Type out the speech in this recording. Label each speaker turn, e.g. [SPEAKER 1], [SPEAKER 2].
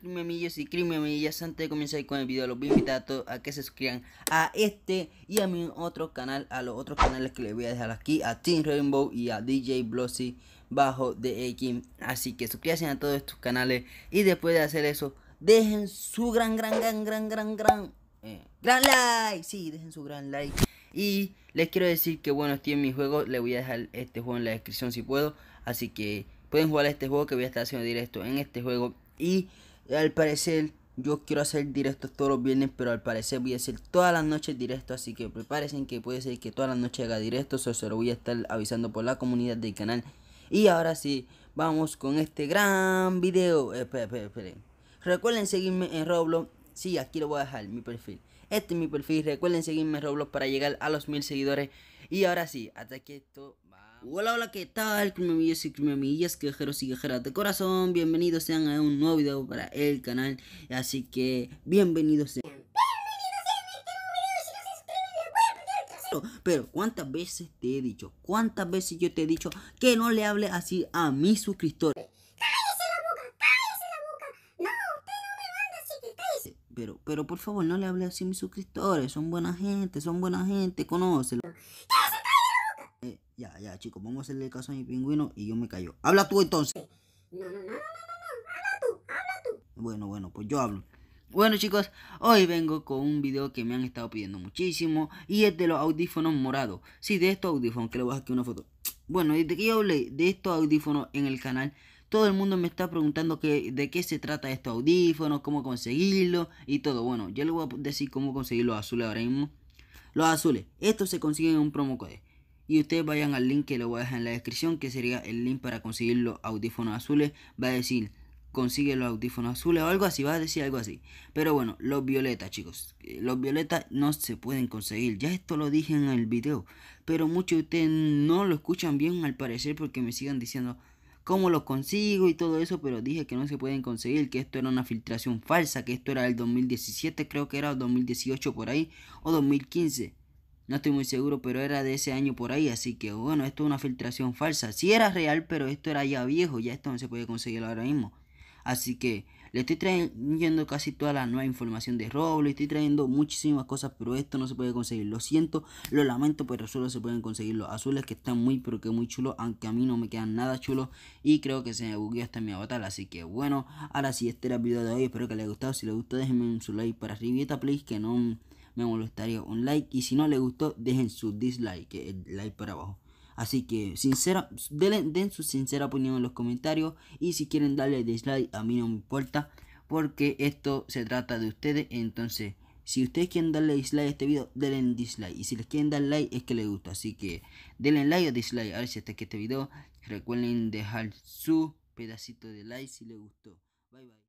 [SPEAKER 1] Crime y Crime Amillas. Antes de comenzar con el video, los voy a invitar a todos a que se suscriban a este y a mi otro canal, a los otros canales que les voy a dejar aquí, a Team Rainbow y a DJ Blossy bajo de X. Así que suscríbanse a todos estos canales y después de hacer eso, dejen su gran, gran, gran, gran, gran, gran, eh, gran like. Sí, dejen su gran like. Y les quiero decir que bueno, estoy en mi juego. le voy a dejar este juego en la descripción si puedo. Así que pueden jugar este juego que voy a estar haciendo directo en este juego. Y al parecer, yo quiero hacer directos todos los viernes, pero al parecer voy a hacer todas las noches directos. Así que prepárense que puede ser que todas las noches haga directos. O se lo voy a estar avisando por la comunidad del canal. Y ahora sí, vamos con este gran video. Eh, Esperen, Recuerden seguirme en Roblox. Sí, aquí lo voy a dejar, mi perfil. Este es mi perfil. Recuerden seguirme en Roblox para llegar a los mil seguidores. Y ahora sí, hasta que esto va. Hola, hola, ¿qué tal? Crimamillas y crimamillas, quejeros y quejeras de corazón. Bienvenidos sean a un nuevo video para el canal. Así que, bienvenidos sean. Pero, ¿cuántas veces te he dicho? ¿Cuántas veces yo te he dicho que no le hable así a mis suscriptores? Pero, pero por favor, no le hable así a mis suscriptores. Son buena gente, son buena gente, conócelo. Ya, ya, chicos, vamos a hacerle caso a mi pingüino y yo me callo. Habla tú entonces. No, no, no, no, no, no, habla tú, habla tú. Bueno, bueno, pues yo hablo. Bueno chicos, hoy vengo con un video que me han estado pidiendo muchísimo y es de los audífonos morados. Sí, de estos audífonos, que le voy a aquí una foto. Bueno, desde que yo hablé de estos audífonos en el canal, todo el mundo me está preguntando de qué se trata estos audífonos, cómo conseguirlos y todo. Bueno, yo les voy a decir cómo conseguir los azules ahora mismo. Los azules, estos se consiguen en un promo code y ustedes vayan al link que lo voy a dejar en la descripción, que sería el link para conseguir los audífonos azules. Va a decir, consigue los audífonos azules o algo así, va a decir algo así. Pero bueno, los violetas, chicos. Eh, los violetas no se pueden conseguir. Ya esto lo dije en el video. Pero muchos de ustedes no lo escuchan bien al parecer porque me siguen diciendo cómo los consigo y todo eso, pero dije que no se pueden conseguir, que esto era una filtración falsa, que esto era el 2017, creo que era 2018 por ahí, o 2015. No estoy muy seguro, pero era de ese año por ahí, así que bueno, esto es una filtración falsa. Si era real, pero esto era ya viejo, ya esto no se puede conseguir ahora mismo. Así que le estoy trayendo casi toda la nueva información de Roblox le estoy trayendo muchísimas cosas, pero esto no se puede conseguir. Lo siento, lo lamento, pero solo se pueden conseguir los azules que están muy, pero que muy chulos, aunque a mí no me quedan nada chulos y creo que se me bugueó hasta mi avatar. Así que bueno, ahora sí, este era el video de hoy, espero que les haya gustado. Si les gustó, déjenme un su like para arriba y please, que no me molestaría un like. Y si no le gustó, dejen su dislike, el like para abajo. Así que sincera, den, den su sincera opinión en los comentarios. Y si quieren darle dislike, a mí no me importa. Porque esto se trata de ustedes. Entonces, si ustedes quieren darle dislike a este video, denle dislike. Y si les quieren dar like, es que les gusta. Así que denle like o dislike. A ver si hasta aquí este video. Recuerden dejar su pedacito de like si les gustó. Bye bye.